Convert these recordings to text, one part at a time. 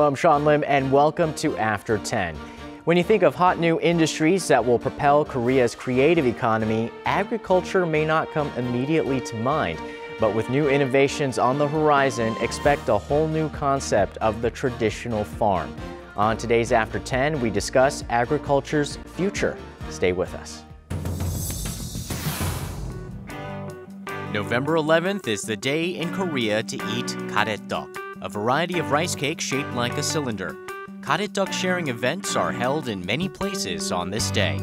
Hello, I'm Sean Lim, and welcome to After 10. When you think of hot new industries that will propel Korea's creative economy, agriculture may not come immediately to mind. But with new innovations on the horizon, expect a whole new concept of the traditional farm. On today's After 10, we discuss agriculture's future. Stay with us. November 11th is the day in Korea to eat karetdok, a variety of rice cake shaped like a cylinder. Karetdok sharing events are held in many places on this day.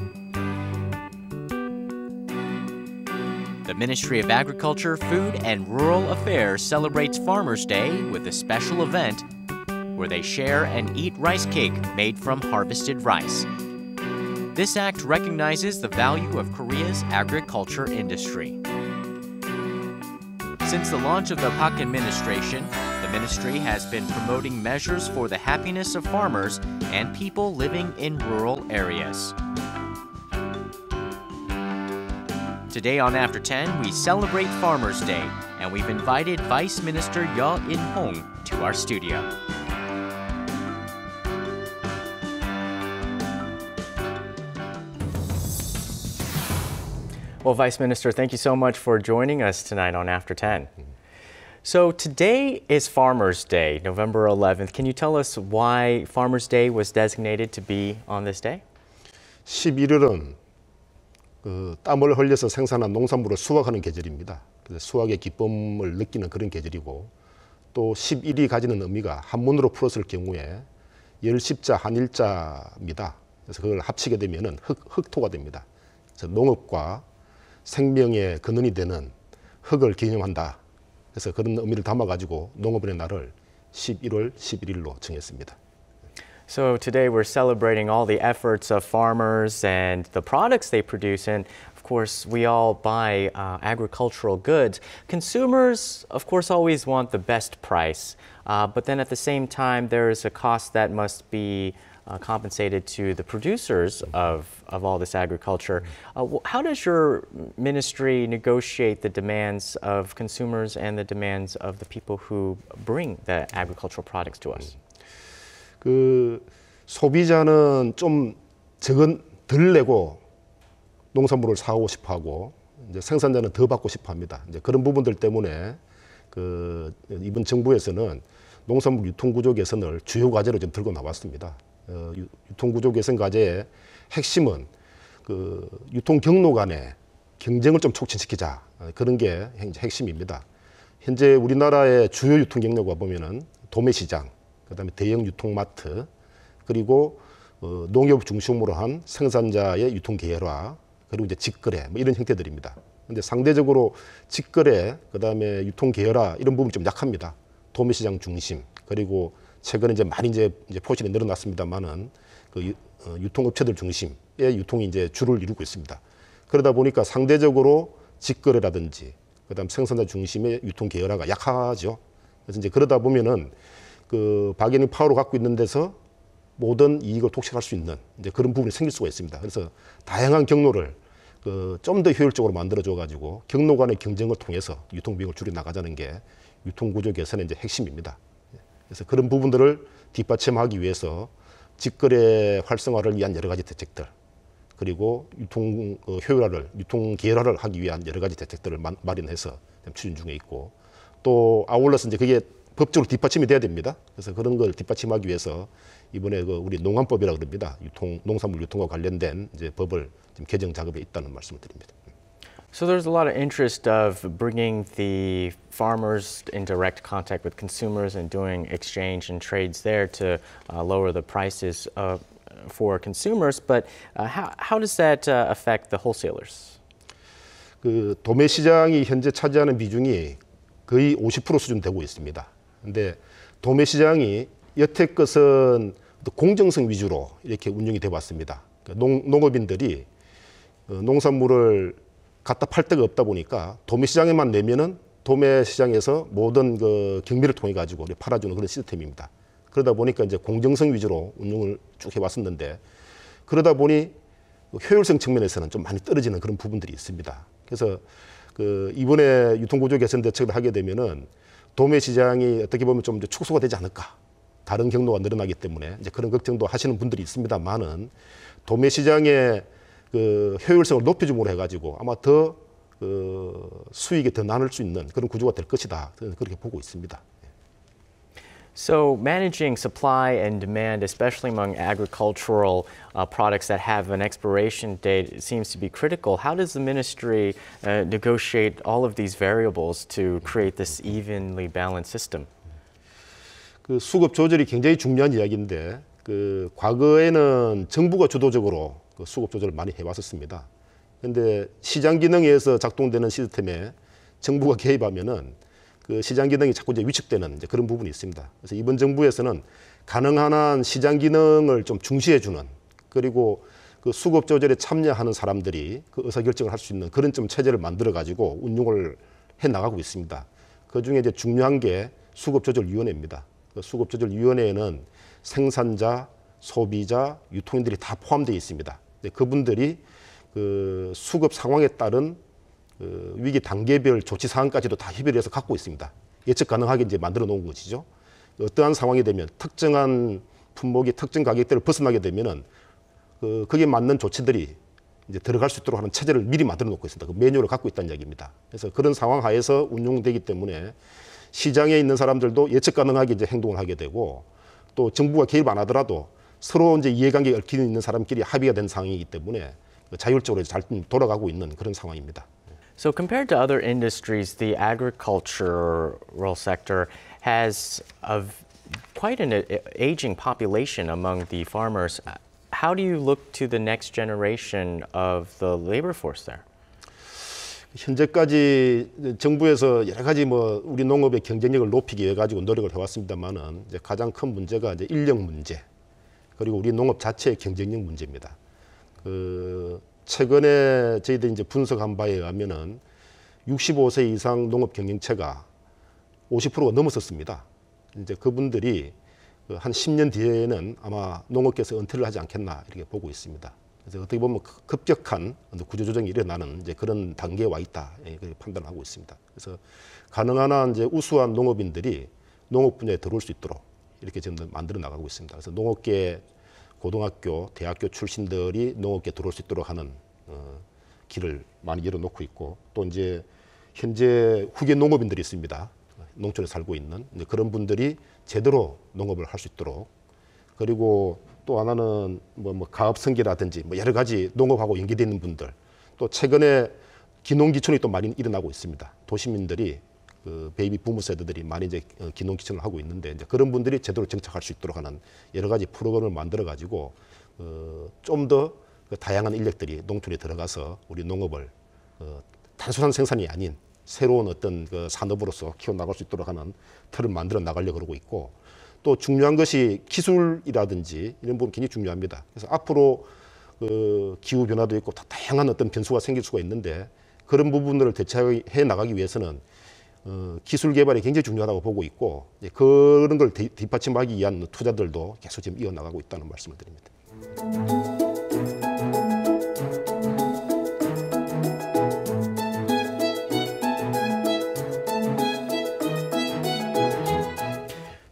The Ministry of Agriculture, Food, and Rural Affairs celebrates Farmers' Day with a special event where they share and eat rice cake made from harvested rice. This act recognizes the value of Korea's agriculture industry. Since the launch of the PAC administration, the ministry has been promoting measures for the happiness of farmers and people living in rural areas. Today on After 10, we celebrate Farmers Day, and we've invited Vice Minister Yeo In Hong to our studio. Well, Vice Minister, thank you so much for joining us tonight on After 10. So today is Farmers Day, November 11th. Can you tell us why Farmers Day was designated to be on this day? 11월은 그 땀을 흘려서 생산한 농산물을 수확하는 계절입니다. 그래서 수확의 기쁨을 느끼는 그런 계절이고 또 11이 가지는 의미가 한문으로 풀었을 경우에 열십자 한일자입니다. 그래서 그걸 합치게 되면 은 흑, 흑토가 됩니다. 그래서 농업과 생명의 근원이 되는 흙을 기념한다. 그래서 그런 의미를 담아가지고 농업인의 날을 11월 11일로 정했습니다. So today we're celebrating all the efforts of farmers and the products they produce and of course we all buy uh, agricultural goods. Consumers of course always want the best price uh, but then at the same time there is a cost that must be uh, compensated to the producers of, of all this agriculture. Uh, how does your ministry negotiate the demands of consumers and the demands of the people who bring the agricultural products to us? 그 소비자는 좀 적은 덜 내고 농산물을 사오고 싶어 하고 이제 생산자는 더 받고 싶어 합니다. 이제 그런 부분들 때문에 그 이번 정부에서는 농산물 유통 구조 개선을 주요 과제로 좀 들고 나왔습니다. 어, 유통구조 개선 과제의 핵심은 그 유통 경로 간의 경쟁을 좀 촉진시키자 어, 그런 게 핵심입니다. 현재 우리나라의 주요 유통 경로가 보면은 도매시장, 그다음에 대형 유통마트, 그리고 어, 농협 중심으로 한 생산자의 유통 계열화, 그리고 이제 직거래 뭐 이런 형태들입니다. 근데 상대적으로 직거래, 그다음에 유통 계열화 이런 부분 좀 약합니다. 도매시장 중심 그리고 최근에 이제 많이 이제, 이제 포션이 늘어났습니다만은 그 유, 어, 유통업체들 중심의 유통이 이제 주를 이루고 있습니다. 그러다 보니까 상대적으로 직거래라든지 그다음 생산자 중심의 유통 계열화가 약하죠. 그래서 이제 그러다 보면은 그 박연이 파워로 갖고 있는 데서 모든 이익을 독식할 수 있는 이제 그런 부분이 생길 수가 있습니다. 그래서 다양한 경로를 그 좀 더 효율적으로 만들어줘 가지고 경로 간의 경쟁을 통해서 유통 비용을 줄여 나가자는 게 유통 구조 개선의 이제 핵심입니다. 그래서 그런 부분들을 뒷받침하기 위해서 직거래 활성화를 위한 여러 가지 대책들 그리고 유통 어, 효율화를 유통 계열화를 하기 위한 여러 가지 대책들을 마련해서 추진 중에 있고 또 아울러서 이제 그게 법적으로 뒷받침이 돼야 됩니다. 그래서 그런 걸 뒷받침하기 위해서 이번에 그 우리 농안법이라 고 그럽니다. 유통 농산물 유통과 관련된 이제 법을 지금 개정 작업에 있다는 말씀을 드립니다. So there's a lot of interest of bringing the farmers in direct contact with consumers and doing exchange and trades there to uh, lower the prices uh, for consumers. But uh, how, how does that uh, affect the wholesalers? 그 도매 시장이 현재 차지하는 비중이 거의 50% 수준 되고 있습니다. 근데 도매 시장이 여태껏은 공정성 위주로 이렇게 운영이 돼 왔습니다. 농, 농업인들이 농산물을 갖다 팔 데가 없다 보니까 도매시장에만 내면은 도매시장에서 모든 그경비를 통해 가지고 팔아주는 그런 시스템입니다. 그러다 보니까 이제 공정성 위주로 운영을 쭉 해왔었는데 그러다 보니 그 효율성 측면에서는 좀 많이 떨어지는 그런 부분들이 있습니다. 그래서 그 이번에 유통구조 개선 대책을 하게 되면은 도매 시장이 어떻게 보면 좀 이제 축소가 되지 않을까. 다른 경로가 늘어나기 때문에 이제 그런 걱정도 하시는 분들이 있습니다만은 도매 시장에 그 효율성을 높여줌으로 해가지고 아마 더 그 수익이 더 나눌 수 있는 그런 구조가 될 것이다 그렇게 보고 있습니다. So managing supply and demand, especially among agricultural uh, products that have an expiration date, seems to be critical. How does the ministry uh, negotiate all of these variables to create this evenly balanced system? 그 수급 조절이 굉장히 중요한 이야기인데 그 과거에는 정부가 주도적으로 그 수급 조절을 많이 해왔었습니다. 그런데 시장 기능에서 작동되는 시스템에 정부가 개입하면은 그 시장 기능이 자꾸 이제 위축되는 이제 그런 부분이 있습니다. 그래서 이번 정부에서는 가능한 한 시장 기능을 좀 중시해주는 그리고 그 수급 조절에 참여하는 사람들이 그 의사결정을 할 수 있는 그런 좀 체제를 만들어가지고 운용을 해 나가고 있습니다. 그 중에 이제 중요한 게 수급조절위원회입니다. 그 수급조절위원회에는 생산자, 소비자, 유통인들이 다 포함되어 있습니다. 그분들이 그 수급 상황에 따른 그 위기 단계별 조치 사항까지도 다 협의를 해서 갖고 있습니다. 예측 가능하게 이제 만들어 놓은 것이죠. 어떠한 상황이 되면 특정한 품목이 특정 가격대를 벗어나게 되면은 그 그게 맞는 조치들이 이제 들어갈 수 있도록 하는 체제를 미리 만들어 놓고 있습니다. 그매뉴얼 갖고 있다는 이기입니다 그래서 그런 상황 하에서 운용되기 때문에 시장에 있는 사람들도 예측 가능하게 이제 행동을 하게 되고 또 정부가 개입 안 하더라도 서로 이제 이해관계가 얽히는 있는 사람끼리 합의가 된 상황이기 때문에 자율적으로 잘 돌아가고 있는 그런 상황입니다. So compared to other industries, the agricultural sector has of quite an aging population among the farmers. How do you look to the next generation of the labor force there? 현재까지 정부에서 여러 가지 뭐 우리 농업의 경쟁력을 높이기 위해 가지고 노력을 해왔습니다만은 가장 큰 문제가 이제 인력 문제, 그리고 우리 농업 자체의 경쟁력 문제입니다. 그 최근에 저희들이 이제 분석한 바에 의하면은 65세 이상 농업 경영체가 50%가 넘었었습니다. 이제 그분들이 그 한 10년 뒤에는 아마 농업계에서 은퇴를 하지 않겠나 이렇게 보고 있습니다. 그래서 어떻게 보면 급격한 구조조정이 일어나는 이제 그런 단계에 와 있다 이렇게 예, 판단하고 있습니다. 그래서 가능한 한 이제 우수한 농업인들이 농업 분야에 들어올 수 있도록 이렇게 지금 만들어 나가고 있습니다. 그래서 농업계 고등학교, 대학교 출신들이 농업계 들어올 수 있도록 하는 어, 길을 많이 열어놓고 있고 또 이제 현재 후계 농업인들이 있습니다. 농촌에 살고 있는 그런 분들이 제대로 농업을 할 수 있도록 그리고 또 하나는 뭐, 뭐 가업 성계라든지 뭐 여러 가지 농업하고 연계되는 분들 또 최근에 기농기촌이 또 많이 일어나고 있습니다. 도시민들이 그 베이비 부모 세대들이 많이 이제 어, 기농 기촌을 하고 있는데 이제 그런 분들이 제대로 정착할 수 있도록 하는 여러 가지 프로그램을 만들어 가지고 어, 좀더 그 다양한 인력들이 농촌에 들어가서 우리 농업을 어, 단순한 생산이 아닌 새로운 어떤 그 산업으로서 키워나갈 수 있도록 하는 틀을 만들어 나가려고 그러고 있고 또 중요한 것이 기술이라든지 이런 부분 굉장히 중요합니다. 그래서 앞으로 그 기후 변화도 있고 다양한 어떤 변수가 생길 수가 있는데 그런 부분들을 대처해 나가기 위해서는 어, 기술 개발이 굉장히 중요하다고 보고 있고 예, 그런 걸 뒷, 뒷받침하기 위한 투자들도 계속 지금 이어나가고 있다는 말씀을 드립니다.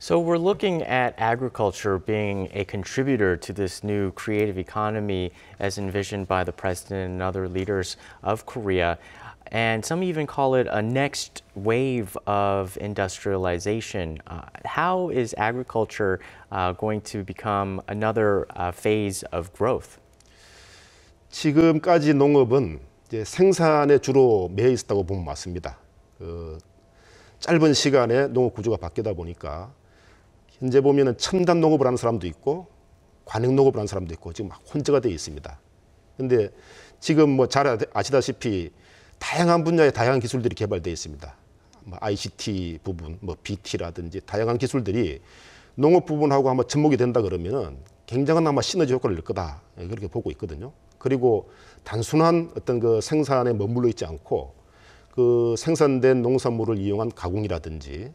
So, we're looking at agriculture being a contributor to this new creative economy as envisioned by the president and other leaders of Korea. And some even call it a next wave of industrialization. Uh, how is agriculture uh, going to become another uh, phase of growth? 지금까지 농업은 이제 생산에 주로 매여 있었다고 보면 맞습니다. 그 짧은 시간에 농업 구조가 바뀌다 보니까 현재 보면은 첨단 농업을 하는 사람도 있고 관행 농업을 하는 사람도 있고 지금 혼재가 되어 있습니다. 근데 지금 뭐 잘 아시다시피 다양한 분야의 다양한 기술들이 개발되어 있습니다. 뭐 ICT 부분, 뭐 BT라든지 다양한 기술들이 농업 부분하고 아마 접목이 된다 그러면은 굉장한 아마 시너지 효과를 낼 거다 예, 그렇게 보고 있거든요. 그리고 단순한 어떤 그 생산에 머물러 있지 않고 그 생산된 농산물을 이용한 가공이라든지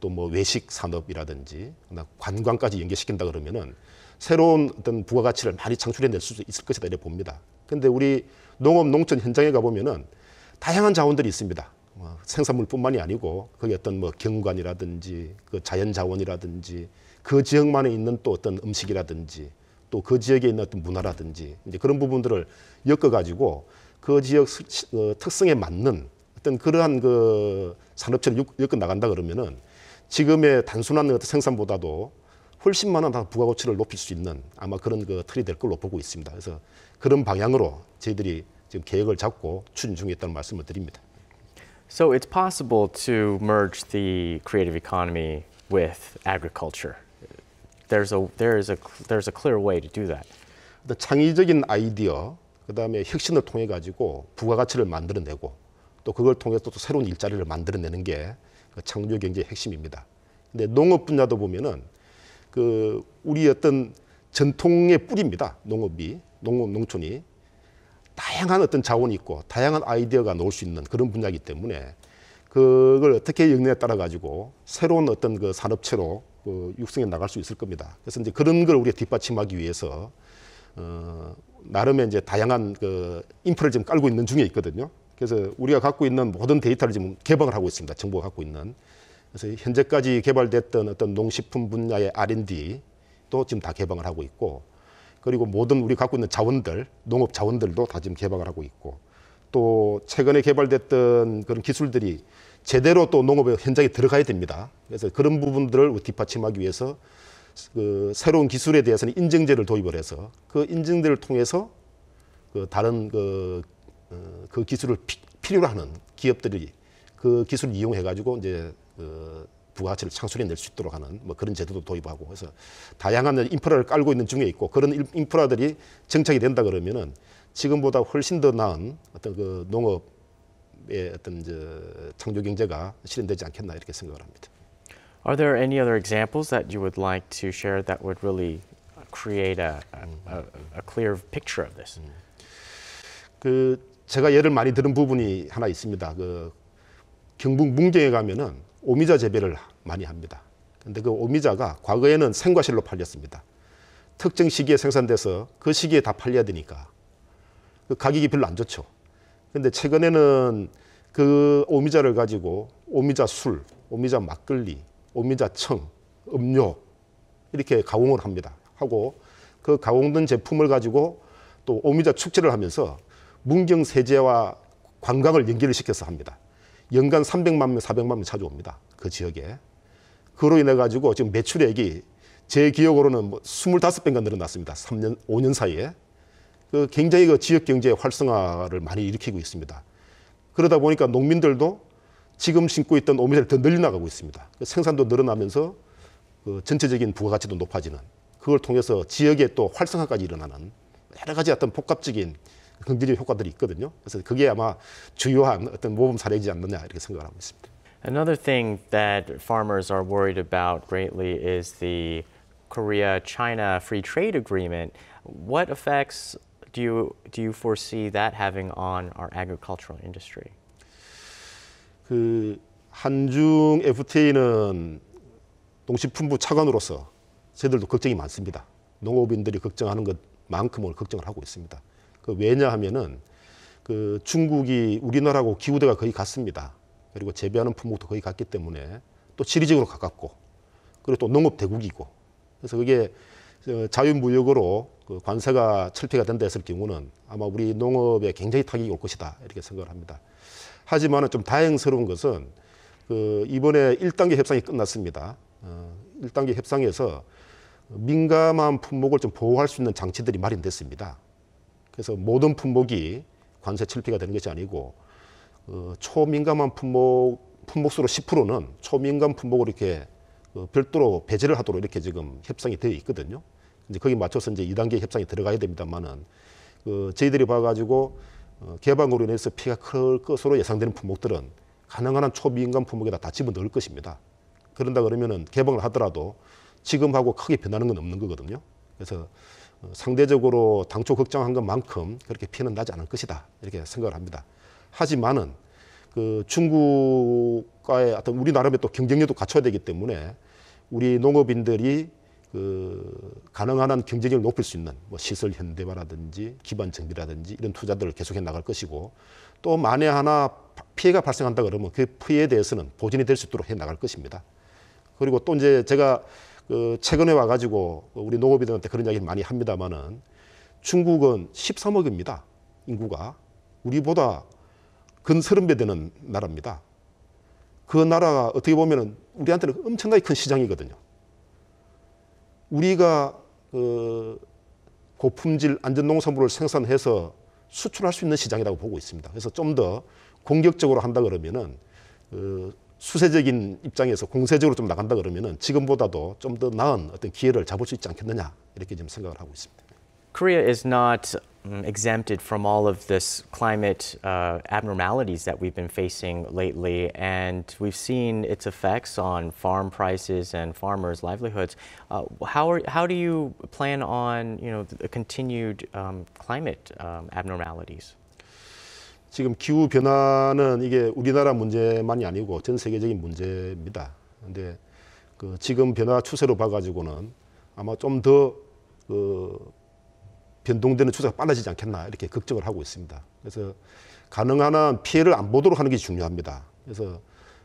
또 뭐 외식 산업이라든지 관광까지 연계시킨다 그러면은 새로운 어떤 부가가치를 많이 창출해낼 수 있을 것이다 이렇게 봅니다. 근데 우리 농업 농촌 현장에 가보면은 다양한 자원들이 있습니다. 뭐 생산물뿐만이 아니고 거기 어떤 뭐 경관이라든지 그 자연 자원이라든지 그 지역만에 있는 또 어떤 음식이라든지 또 그 지역에 있는 어떤 문화라든지 이제 그런 부분들을 엮어 가지고 그 지역 어, 특성에 맞는 어떤 그러한 그 산업체를 엮어 나간다 그러면은 지금의 단순한 어떤 생산보다도 훨씬 많은 부가가치를 높일 수 있는 아마 그런 그 틀이 될 걸로 보고 있습니다. 그래서 그런 방향으로 저희들이 지금 계획을 잡고 추진 중에 있다는 말씀을 드립니다. So it's possible to merge the creative economy with agriculture. There's a there s a there's a clear way to do that. 창의적인 아이디어, 그다음에 혁신을 통해 가지고 부가가치를 만들어내고 또 그걸 통해서 또 새로운 일자리를 만들어내는 게그 창조 경제의 핵심입니다. 근데 농업 분야도 보면은 그 우리 어떤 전통의 뿌리입니다. 농업이 농업 농촌이 다양한 어떤 자원이 있고 다양한 아이디어가 나올 수 있는 그런 분야이기 때문에 그걸 어떻게 영내에 따라 가지고 새로운 어떤 그 산업체로 그 육성해 나갈 수 있을 겁니다. 그래서 이제 그런 걸 우리가 뒷받침하기 위해서 어, 나름의 이제 다양한 그 인프를 지금 깔고 있는 중에 있거든요. 그래서 우리가 갖고 있는 모든 데이터를 지금 개방을 하고 있습니다. 정보가 갖고 있는. 그래서 현재까지 개발됐던 어떤 농식품 분야의 R&D 도 지금 다 개방을 하고 있고 그리고 모든 우리 갖고 있는 자원들, 농업 자원들도 다 지금 개발을 하고 있고 또 최근에 개발됐던 그런 기술들이 제대로 또 농업의 현장에 들어가야 됩니다. 그래서 그런 부분들을 뒷받침하기 위해서 그 새로운 기술에 대해서는 인증제를 도입을 해서 그 인증제를 통해서 그 다른 그, 어, 그 기술을 피, 필요로 하는 기업들이 그 기술을 이용해 가지고 이제 그 부가가치를 창출해 낼수 있도록 하는 뭐 그런 제도도 도입하고 해서 다양한 인프라를 깔고 있는 중에 있고 그런 인프라들이 정착이 된다 그러면은 지금보다 훨씬 더 나은 어떤 그 농업의 어떤 저 창조 경제가 실현되지 않겠나 이렇게 생각을 합니다. Are there any other examples that you would like to share that would really create a, a, 음. a clear picture of this? 음. 그 제가 예를 많이 들은 부분이 하나 있습니다. 그 경북 문경에 가면은 오미자 재배를 많이 합니다. 근데 그 오미자가 과거에는 생과실로 팔렸습니다. 특정 시기에 생산돼서 그 시기에 다 팔려야 되니까 그 가격이 별로 안 좋죠. 근데 최근에는 그 오미자를 가지고 오미자 술, 오미자 막걸리, 오미자 청, 음료 이렇게 가공을 합니다. 하고 그 가공된 제품을 가지고 또 오미자 축제를 하면서 문경 세제와 관광을 연결 시켜서 합니다. 연간 300만 명, 400만 명 찾아옵니다. 그 지역에. 그로 인해 가지고 지금 매출액이 제 기억으로는 뭐2 5배가 늘어났습니다. 3년, 5년 사이에. 그 굉장히 그 지역 경제 활성화를 많이 일으키고 있습니다. 그러다 보니까 농민들도 지금 심고 있던 오미자를 더 늘려 나가고 있습니다. 그 생산도 늘어나면서 그 전체적인 부가가치도 높아지는 그걸 통해서 지역에또 활성화까지 일어나는 여러 가지 어떤 복합적인 긍정적 효과들이 있거든요. 그래서 그게 아마 주요한 어떤 모범 사례이지 않느냐 이렇게 생각을 하고 있습니다. Another thing that farmers are worried about greatly is the Korea-China free trade agreement. What effects do you do you foresee that having on our agricultural industry? 그 한중 FTA는 농식품부 차관으로서 저희들도 걱정이 많습니다. 농업인들이 걱정하는 것만큼을 걱정을 하고 있습니다. 그 왜냐하면은 그 중국이 우리나라하고 기후대가 거의 같습니다. 그리고 재배하는 품목도 거의 같기 때문에 또 지리적으로 가깝고 그리고 또 농업 대국이고 그래서 그게 어, 자유무역으로 그 관세가 철폐가 된다 했을 경우는 아마 우리 농업에 굉장히 타격이 올 것이다 이렇게 생각을 합니다. 하지만 좀 다행스러운 것은 그 이번에 1단계 협상이 끝났습니다. 어, 1단계 협상에서 민감한 품목을 좀 보호할 수 있는 장치들이 마련됐습니다. 그래서 모든 품목이 관세 철폐가 되는 것이 아니고 어, 초민감한 품목 품목수로 10%는 초민감 품목으로 이렇게 어, 별도로 배제를 하도록 이렇게 지금 협상이 되어 있거든요. 이제 거기 맞춰서 이제 2단계 협상이 들어가야 됩니다만은 그 저희들이 봐가지고 어, 개방으로 인해서 피가 클 것으로 예상되는 품목들은 가능한 한초민감 품목에다 다 집어넣을 것입니다. 그런다 그러면은 개방을 하더라도 지금하고 크게 변하는 건 없는 거거든요. 그래서 상대적으로 당초 걱정한 것만큼 그렇게 피는 해 나지 않을 것이다 이렇게 생각을 합니다. 하지만은 그 중국과의 어떤 우리 나름의 또 경쟁력도 갖춰야 되기 때문에 우리 농업인들이 그 가능한 한 경쟁력을 높일 수 있는 뭐 시설 현대화라든지 기반 정비라든지 이런 투자들을 계속해 나갈 것이고 또 만에 하나 피해가 발생한다 그러면 그 피해에 대해서는 보전이 될 수 있도록 해 나갈 것입니다. 그리고 또 이제 제가 그 최근에 와가지고 우리 농업인들한테 그런 이야기를 많이 합니다만은 중국은 13억입니다. 인구가. 우리보다 근 30배 되는 나라입니다. 그 나라가 어떻게 보면은 우리한테는 엄청나게 큰 시장이거든요. 우리가 그 고품질 안전농산물을 생산해서 수출할 수 있는 시장이라고 보고 있습니다. 그래서 좀 더 공격적으로 한다 그러면은 그 수세적인 입장에서 공세적으로 좀 나간다 그러면은 지금보다도 나은 어떤 기회를 잡을 수 있지 않겠느냐 이렇게 지금 생각을 하고 있습니다. Korea is not um, exempted from all of this climate uh, abnormalities that we've been facing lately, and we've seen its effects on farm prices and farmers' livelihoods. Uh, how, are, how do you plan on you know, the continued um, climate um, abnormalities? 지금 기후 변화는 이게 우리나라 문제만이 아니고 전 세계적인 문제입니다. 근데 그 지금 변화 추세로 봐가지고는 아마 좀 더 그 변동되는 추세가 빨라지지 않겠나 이렇게 걱정을 하고 있습니다. 그래서 가능한 한 피해를 안 보도록 하는 게 중요합니다. 그래서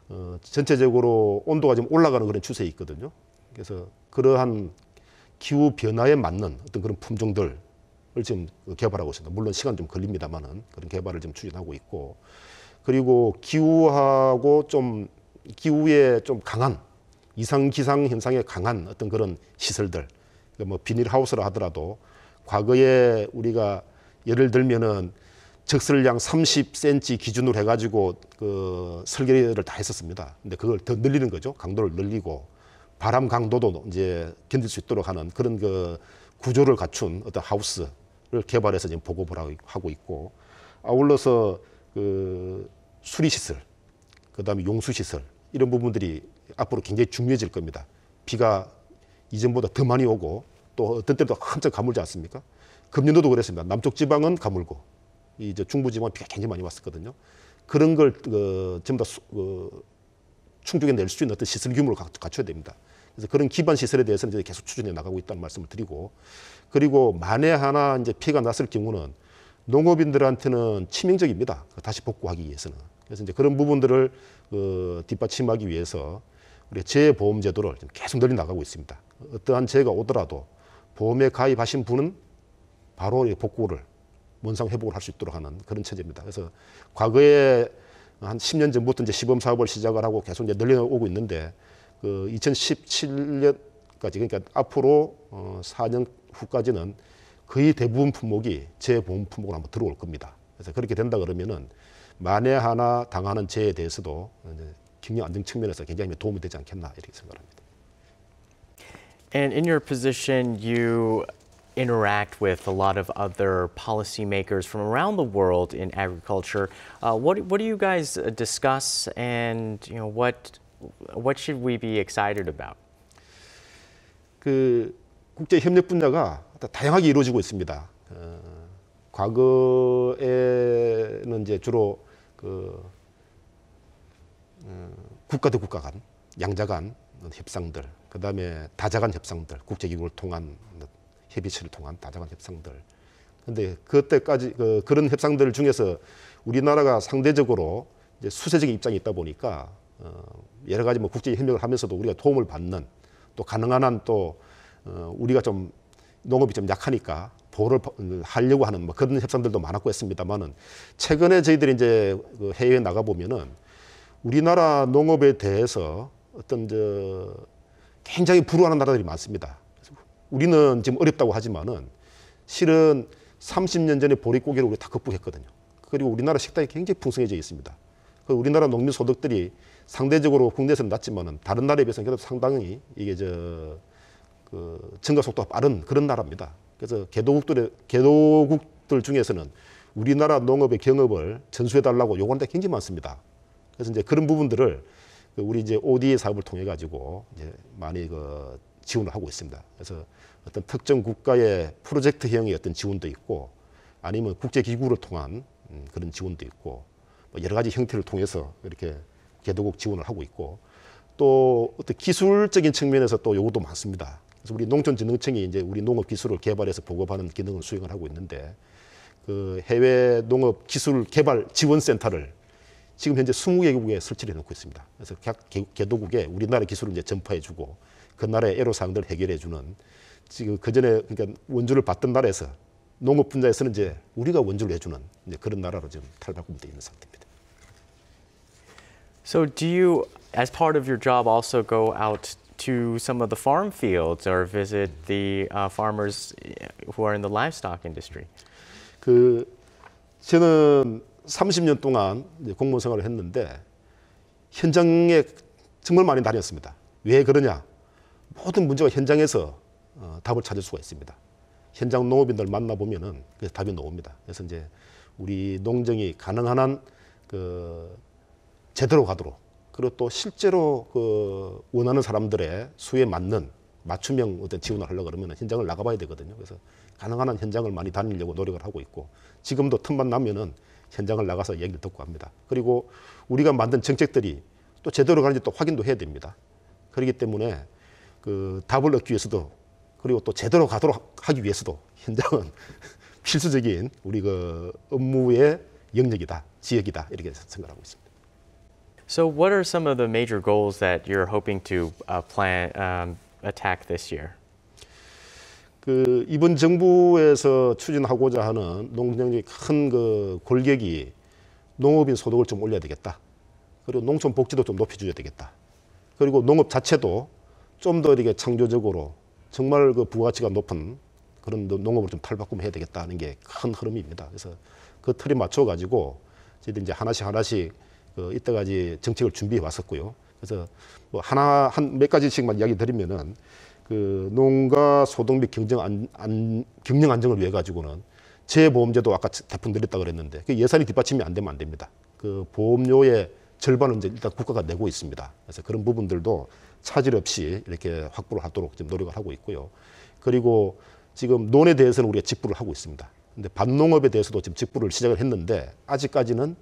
어, 전체적으로 온도가 지금 올라가는 그런 추세에 있거든요. 그래서 그러한 기후 변화에 맞는 어떤 그런 품종들 개발을 지금 개발하고 있습니다. 물론 시간 좀 걸립니다만은 그런 개발을 지금 추진하고 있고 그리고 기후하고 좀 기후에 좀 강한 이상 기상 현상에 강한 어떤 그런 시설들 그러니까 뭐 비닐하우스라 하더라도 과거에 우리가 예를 들면은 적설량 30cm 기준으로 해가지고 그 설계를 다 했었습니다. 근데 그걸 더 늘리는 거죠. 강도를 늘리고 바람 강도도 이제 견딜 수 있도록 하는 그런 그 구조를 갖춘 어떤 하우스 개발해서 지금 보급을 하고 있고 아울러서 그 수리 시설, 그다음에 용수 시설 이런 부분들이 앞으로 굉장히 중요해질 겁니다. 비가 이전보다 더 많이 오고 또 어떤 때도 한참 가물지 않습니까? 금년도도 그랬습니다. 남쪽 지방은 가물고 이제 중부 지방 은 비가 굉장히 많이 왔었거든요. 그런 걸 어, 전부 다 어, 그 충족해 낼 수 있는 어떤 시설 규모를 갖춰야 됩니다. 그래서 그런 기반 시설에 대해서는 이제 계속 추진해 나가고 있다는 말씀을 드리고 그리고 만에 하나 이제 피해가 났을 경우는 농업인들한테는 치명적입니다. 다시 복구하기 위해서는. 그래서 이제 그런 부분들을 그 뒷받침하기 위해서 우리 재보험 제도를 계속 늘려 나가고 있습니다. 어떠한 재해가 오더라도 보험에 가입하신 분은 바로 복구를 원상 회복을 할 수 있도록 하는 그런 체제입니다. 그래서 과거에 한 10년 전부터 이제 시범 사업을 시작을 하고 계속 이제 늘려오고 있는데 그 2017년까지 그러니까 앞으로 어 4년 후까지는 거의 대부분 품목이 재보험 품목으로 한번 들어올 겁니다. 그래서 그렇게 된다 그러면은 만에 하나 당하는 재에 대해서도 경영 안정 측면에서 굉장히 도움이 되지 않겠나 이렇게 생각합니다. And in your position, you interact with a lot of other policymakers from around the world in agriculture. Uh, what, what do you guys discuss, and you know what what should we be excited about? 그 국제 협력 분야가 다양하게 이루어지고 있습니다. 어, 과거에는 이제 주로 그 음, 국가 대 국가 간, 양자 간 협상들, 그 다음에 다자간 협상들, 국제기구를 통한 협의체를 통한 다자간 협상들. 그런데 그때까지 그, 그런 협상들 중에서 우리나라가 상대적으로 이제 수세적인 입장이 있다 보니까 어, 여러 가지 뭐 국제 협력을 하면서도 우리가 도움을 받는 또 가능한 한 또 어, 우리가 좀 농업이 좀 약하니까 보호를 음, 하려고 하는 뭐 그런 협상들도 많았고 했습니다만은 최근에 저희들이 이제 그 해외에 나가 보면은 우리나라 농업에 대해서 어떤 저 굉장히 불우하는 나라들이 많습니다. 우리는 지금 어렵다고 하지만은 실은 30년 전에 보릿고개를 우리 다 극복했거든요. 그리고 우리나라 식당이 굉장히 풍성해져 있습니다. 그 우리나라 농민 소득들이 상대적으로 국내에서는 낮지만은 다른 나라에 비해서는 그래도 상당히 이게 저 그 증가 속도가 빠른 그런 나라입니다. 그래서 개도국들의 개도국들 중에서는 우리나라 농업의 경업을 전수해 달라고 요구하는 데 굉장히 많습니다. 그래서 이제 그런 부분들을 그 우리 이제 ODA 사업을 통해 가지고 이제 많이 그 지원을 하고 있습니다. 그래서 어떤 특정 국가의 프로젝트형의 어떤 지원도 있고 아니면 국제기구를 통한 음, 그런 지원도 있고 뭐 여러 가지 형태를 통해서 이렇게 개도국 지원을 하고 있고 또 어떤 기술적인 측면에서 또 요구도 많습니다. 그래서 우리 농촌진흥청이 이제 우리 농업 기술을 개발해서 보급하는 기능을 수행을 하고 있는데 그 해외 농업 기술 개발 지원 센터를 지금 현재 20개국에 설치를 해놓고 있습니다. 그래서 각 개도국에 우리나라 기술을 이제 전파해주고 그 나라의 애로사항들을 해결해주는 지금 그 전에 그러니까 원주를 받던 나라에서 농업 분야에서는 이제 우리가 원주를 해주는 이제 그런 나라로 지금 탈바꿈되어 있는 상태입니다. So do you, as part of your job, also go out to some of the farm fields or visit the uh, farmers who are in the livestock industry? 그 저는 30년 동안 공무원 생활을 했는데 현장에 정말 많이 다녔습니다. 왜 그러냐? 모든 문제가 현장에서 어, 답을 찾을 수가 있습니다. 현장 농업인들 만나보면은 그 답이 나옵니다. 그래서 이제 우리 농정이 가능한 한그 제대로 가도록 그리고 또 실제로 그 원하는 사람들의 수에 맞는 맞춤형 어떤 지원을 하려 고 그러면 현장을 나가봐야 되거든요. 그래서 가능한 한 현장을 많이 다니려고 노력을 하고 있고 지금도 틈만 나면은 현장을 나가서 얘기를 듣고 합니다. 그리고 우리가 만든 정책들이 또 제대로 가는지 또 확인도 해야 됩니다. 그렇기 때문에 그 답을 얻기 위해서도 그리고 또 제대로 가도록 하기 위해서도 현장은 필수적인 우리 그 업무의 영역이다, 지역이다 이렇게 생각하고 있습니다. So what are some of the major goals that you're hoping to uh, plan, um, attack this year? 그 이번 정부에서 추진하고자 하는 농경의 큰그 골격이 농업인 소득을 좀 올려야 되겠다. 그리고 농촌 복지도 좀 높여줘야 되겠다. 그리고 농업 자체도 좀 더 이렇게 창조적으로 정말 그 부가치가 가 높은 그런 농업을 좀 탈바꿈해야 되겠다는 게 큰 흐름입니다. 그래서 그 틀에 맞춰 가지고 저희들 이제 하나씩 하나씩 그 이때까지 정책을 준비해 왔었고요. 그래서 뭐 하나 한 몇 가지씩만 이야기 드리면은 그 농가 소득 및 경쟁 안, 안 경영 안정을 위해 가지고는 재보험제도 아까 답품드렸다 그랬는데 그 예산이 뒷받침이 안 되면 안 됩니다. 그 보험료의 절반은 이제 일단 국가가 내고 있습니다. 그래서 그런 부분들도 차질 없이 이렇게 확보를 하도록 지금 노력을 하고 있고요. 그리고 지금 논에 대해서는 우리가 직불을 하고 있습니다. 근데 반농업에 대해서도 지금 직불을 시작을 했는데 아직까지는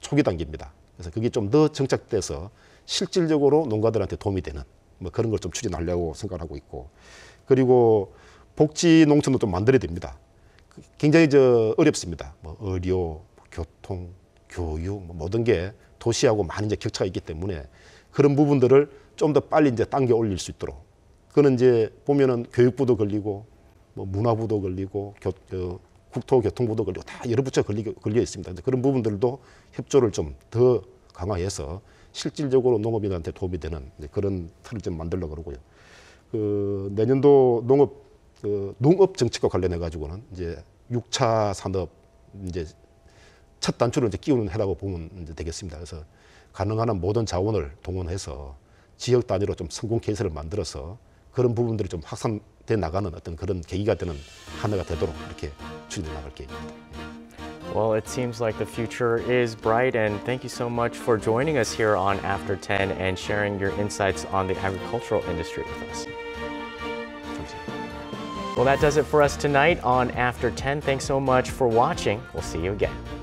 초기 단계입니다. 그래서 그게 좀 더 정착돼서 실질적으로 농가들한테 도움이 되는 뭐 그런 걸 좀 추진하려고 생각하고 있고 그리고 복지 농촌도 좀 만들어야 됩니다. 굉장히 저 어렵습니다. 뭐 의료, 교통, 교육 뭐 모든 게 도시하고 많은 이제 격차가 있기 때문에 그런 부분들을 좀 더 빨리 이제 당겨 올릴 수 있도록 그는 이제 보면은 교육부도 걸리고 뭐 문화부도 걸리고 교, 어, 국토교통부도 걸리고 다 여러 부처 걸리, 걸려 있습니다. 그런 부분들도 협조를 좀 더 강화해서 실질적으로 농업인한테 도움이 되는 그런 틀을 좀 만들려고 그러고요. 그 내년도 농업 그 농업 정책과 관련해 가지고는 이제 6차 산업 이제 첫 단추를 이제 끼우는 해라고 보면 되겠습니다. 그래서 가능한 한 모든 자원을 동원해서 지역 단위로 좀 성공 케이스를 만들어서 그런 부분들이 좀 확산 돼 나가는 어떤 그런 계기가 되는 한 해가 되도록 이렇게 추진해 나갈 계획입니다. Well, it seems like the future is bright, and thank you so much for joining us here on After 10 and sharing your insights on the agricultural industry with us. Well, that does it for us tonight on After 10. Thanks so much for watching. We'll see you again.